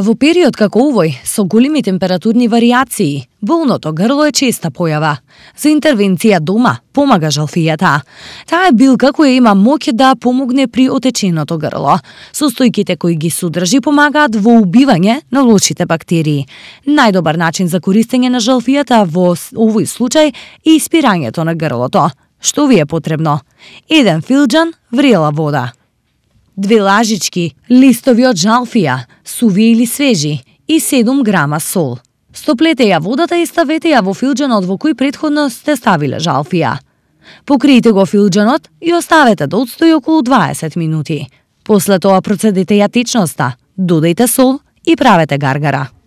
Во период како овој, со големи температурни вариации, болното грло е честа појава. За интервенција дома помага жалфијата. Таа е билка која има моќ да помогне при отеченото грло. Состојките кои ги содржи помагаат во убивање на лошите бактерии. Најдобар начин за користење на жалфијата во овој случај е испирањето на грлото. Што ви е потребно? Еден филџан, врела вода две лажички, листови од жалфија, суви или свежи и 7 грама сол. Стоплете ја водата и ставете ја во филџанот во кој предходно сте ставиле жалфија. Покриете го филџанот и оставете да отстои околу 20 минути. После тоа процедете ја течноста, додајте сол и правете гаргара.